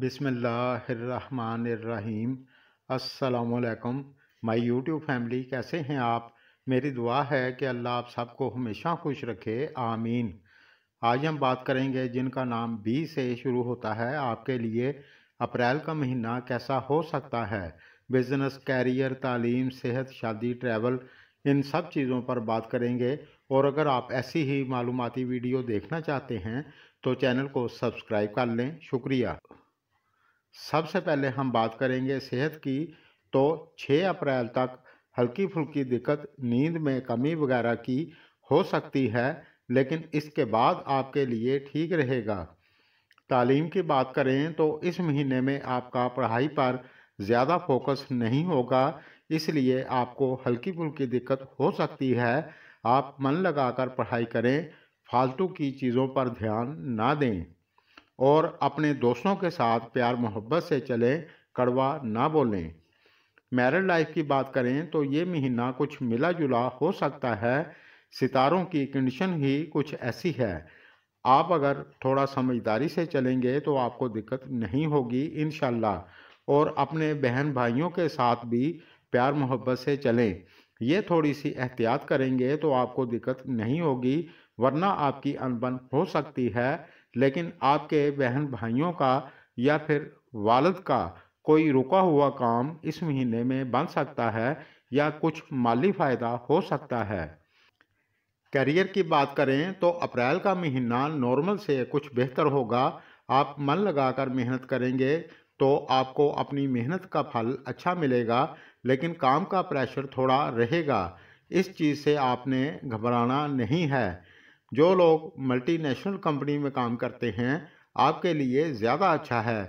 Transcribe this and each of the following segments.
बिसमीम असलकम my YouTube family कैसे हैं आप मेरी दुआ है कि अल्लाह आप सबको हमेशा खुश रखे आमीन आज हम बात करेंगे जिनका नाम बी से शुरू होता है आपके लिए अप्रैल का महीना कैसा हो सकता है बिज़नेस कैरियर तालीम सेहत शादी ट्रैवल इन सब चीज़ों पर बात करेंगे और अगर आप ऐसी ही मालूमती वीडियो देखना चाहते हैं तो चैनल को सब्सक्राइब कर लें शुक्रिया सबसे पहले हम बात करेंगे सेहत की तो 6 अप्रैल तक हल्की फुल्की दिक्कत नींद में कमी वगैरह की हो सकती है लेकिन इसके बाद आपके लिए ठीक रहेगा तालीम की बात करें तो इस महीने में आपका पढ़ाई पर ज़्यादा फोकस नहीं होगा इसलिए आपको हल्की फुल्की दिक्कत हो सकती है आप मन लगाकर पढ़ाई करें फालतू की चीज़ों पर ध्यान ना दें और अपने दोस्तों के साथ प्यार मोहब्बत से चलें कड़वा ना बोलें मैरिड लाइफ की बात करें तो ये महीना कुछ मिला जुला हो सकता है सितारों की कंडीशन ही कुछ ऐसी है आप अगर थोड़ा समझदारी से चलेंगे तो आपको दिक्कत नहीं होगी इन और अपने बहन भाइयों के साथ भी प्यार मोहब्बत से चलें ये थोड़ी सी एहतियात करेंगे तो आपको दिक्कत नहीं होगी वरना आपकी अनबन हो सकती है लेकिन आपके बहन भाइयों का या फिर वालद का कोई रुका हुआ काम इस महीने में बन सकता है या कुछ माली फ़ायदा हो सकता है करियर की बात करें तो अप्रैल का महीना नॉर्मल से कुछ बेहतर होगा आप मन लगाकर मेहनत करेंगे तो आपको अपनी मेहनत का फल अच्छा मिलेगा लेकिन काम का प्रेशर थोड़ा रहेगा इस चीज़ से आपने घबराना नहीं है जो लोग मल्टीनेशनल कंपनी में काम करते हैं आपके लिए ज़्यादा अच्छा है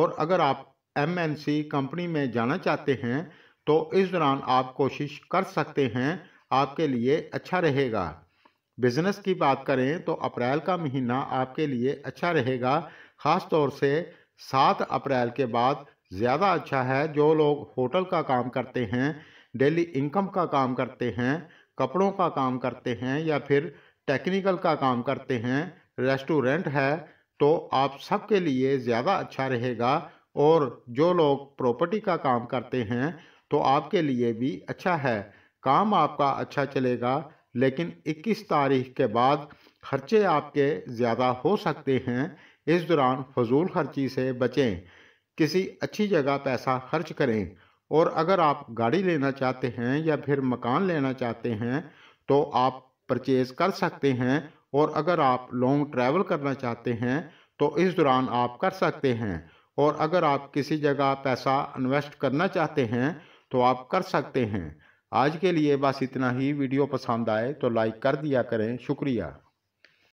और अगर आप एमएनसी कंपनी में जाना चाहते हैं तो इस दौरान आप कोशिश कर सकते हैं आपके लिए अच्छा रहेगा बिजनेस की बात करें तो अप्रैल का महीना आपके लिए अच्छा रहेगा ख़ास तौर से सात अप्रैल के बाद ज़्यादा अच्छा है जो लोग होटल का काम करते हैं डेली इनकम का काम करते हैं कपड़ों का काम करते हैं या फिर टेक्निकल का काम करते हैं रेस्टोरेंट है तो आप सबके लिए ज़्यादा अच्छा रहेगा और जो लोग प्रॉपर्टी का काम करते हैं तो आपके लिए भी अच्छा है काम आपका अच्छा चलेगा लेकिन 21 तारीख के बाद खर्चे आपके ज़्यादा हो सकते हैं इस दौरान फजूल खर्ची से बचें किसी अच्छी जगह पैसा खर्च करें और अगर आप गाड़ी लेना चाहते हैं या फिर मकान लेना चाहते हैं तो आप परचेज़ कर सकते हैं और अगर आप लॉन्ग ट्रैवल करना चाहते हैं तो इस दौरान आप कर सकते हैं और अगर आप किसी जगह पैसा इन्वेस्ट करना चाहते हैं तो आप कर सकते हैं आज के लिए बस इतना ही वीडियो पसंद आए तो लाइक कर दिया करें शुक्रिया